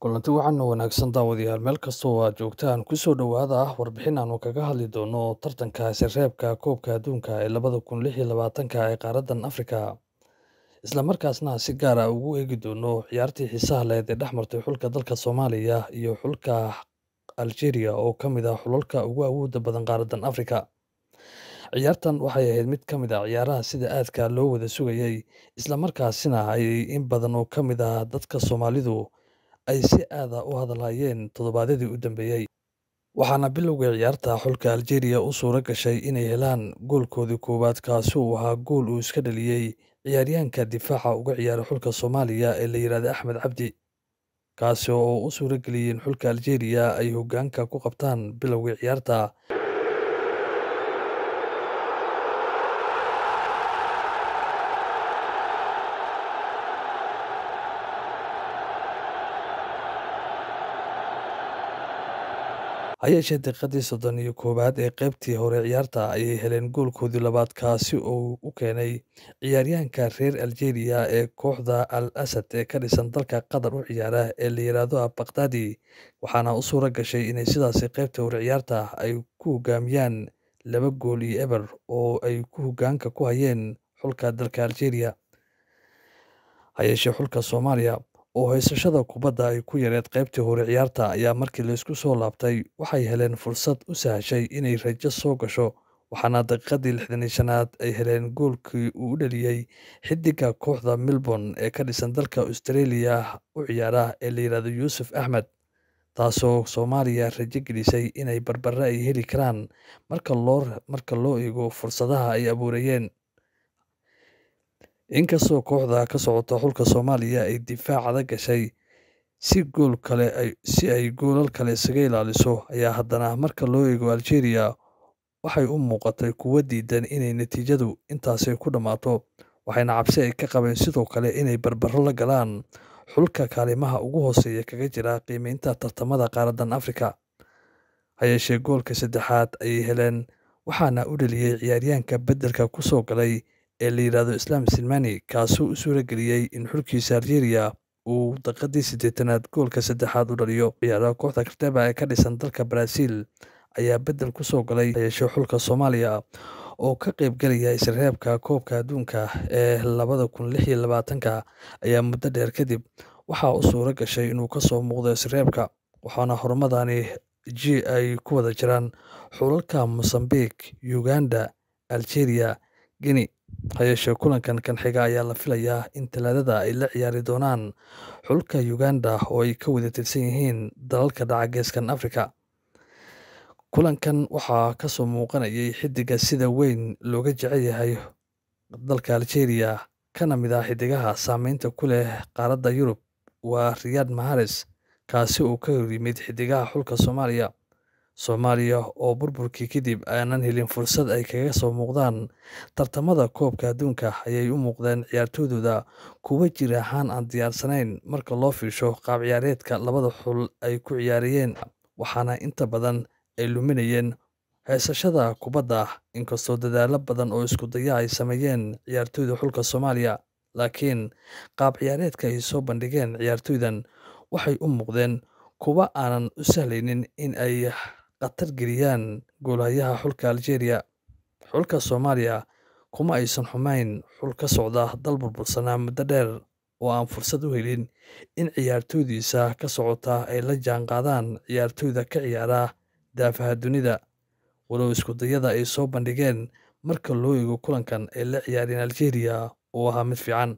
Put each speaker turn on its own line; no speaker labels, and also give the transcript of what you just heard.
kulanti waxaana wanaagsan daawadayaal meel kastoo aad joogtaan kusoo dhowaada ah warbixin aanu kaga hadli doono tartankaasi reebka koobka adduunka ee labada kun lix iyo labaatanka ee qaaradan afrika islamarkaasna si gaara ah ugu eegi doono ciyaartii xiisaha leed ee dhexmartay xulka dalka soomaaliya iyo xulka algeria oo ka mid ah xulalka ugu awooda badan qaaradan afrika ciyaartan waxay ahayd mid ka mid ah ciyaaraha sida aadka loo wada sugayay islamarkaasina ayay in badan oo ka mid ah dadka soomaalidu ay si aad ah u hadalhayeen toddobaadyadii u dambeeyey waxaana bilowga ciyaarta xulka aljeriya u suuro gashay inay helaan goolkoodii koowaad kaasi uu ahaa gool uu iska dhaliyey ciyaaryahanka difaaca uga ciyaara xulka soomaaliya ee la yidhahda axmed cabdi kaasi oo u suuro geliyeen xulka aljeriya ay hoggaanka ku qabtaan bilowgii ciyaarta ha yeeshee daqiiqadii soddon iyo koowaad ee qaybtii hore ciyaarta ayay heleen goolkoodii labaad kaasi oo u keenay ciyaaryahanka reer aljeriya ee kooxda al asad ee ka dhisan dalka qatar u ciyaara ee la yiraahdo abakhdadi waxaana u suura gashay inay sidaasi qaybtii hore ciyaarta ay ku hogaamiyaan laba gool iyo eber oo ay ku hogaanka ku hayeen xulka dalka aljeriya hayeeshee xulka soomaaliya oo haysashada kubadda ay ku yareed qaybtii hore ciyaarta ayaa markii laysku soo laabtay waxay heleen fursad u sahashay inay rajo soo gasho waxaana daqiiqadii lixdanii shanaad ay heleen goolkii uu u dhaliyey xidiga kooxda melbourne ee ka dhisan dalka austareeliya u ciyaara ee la yidhaahdo yuusuf axmed taasoo soomaaliya rajo gelisay inay barbarre ay heli karaan marka loo eego fursadaha ay abuurayeen Inkastoo kooxda ka socota xulka Soomaaliya ay difaac adag gashay si gool kale ay goolal kale isaga ilaaliso, ayaa haddana marka loo eego algeriya waxay u muuqatay kuwa diidan inay natiijadu intaasi ku dhammaato, waxayna cabsi ay ka qabeen sidoo kale inay barbaro la galaan xulka kaalimaha ugu hooseeya kaga jira qiimeynta tartamada qaaradan Afrika. Hayeeshee, goolka saddexaad ayay heleen, waxaana u dhaliyay ciyaaryahanka beddelka kusoo galay ee la yidhaahdo islaam silmani kaasuu u suura geliyey in xulkiisa algeriya uu daqadii siddeetanaad goolka saddexaad u dhaliyo ciyaaraha kooxda karteba ee ka dhisan dalka brazil ayaa beddel ku soo galay yeesho xulka soomaaliya oo ka qaybgelaya isreebka koobka adduunka ee labada kun lix iyo labaatanka ayaa muddo dheer kadib waxaa u suuro gashay inuu ka soo muuqdo isreebka waxaana horumadani ji ay ku wada jiraan xulalka mosambiq uganda algeria guinea hayeeshee kulankan kan xiga ayaa la filayaa in talaadada ay la ciyaari doonaan xulka uganda oo ay ka wada tirsan yihiin dalalka dhaca geeskan africa kulankan waxaa ka soo muuqanayay xidiga sida weyn looga jecel yahay dalka algeria kana mid ah xidigaha saameynta ku leh qaaradda yurub waa riyaad mahares kaasi uu ka horyimid xidigaha xulka soomaaliya soomaaliya oo burburkii kadib aanan helin fursad ay kaga soo muuqdaan tartamada koobka adduunka ayay u muuqdeen ciyaartoydooda kuwa jir ahaan aan diyaarsanayn marka loo fiisho qaab ciyaareedka labada xul ay ku ciyaarayeen waxaana inta badan ay luminayeen heysashada kubadda inkastoo dadaalo badan oo isku daya ay sameeyeen ciyaartooyda xulka soomaaliya laakiin qaab ciyaareedka ay soo bandhigeen ciyaartooydan waxay u muuqdeen kuwa aanan u sahlaynin in ay khatar geliyaan goolahayaha xulka aljeriya xulka Soomaaliya kuma aysan xumayn xul ka socda dal burbursanaa muddo dheer oo aan fursad u helin in ciyaartoydiisa ka socota ay la jaanqaadaan ciyaartoyda ka ciyaara daafaha dunida walow iskudayada ay soo bandhigeen marka loo eego kulankan ay la ciyaareen aljeriya oo ahaa mid fiican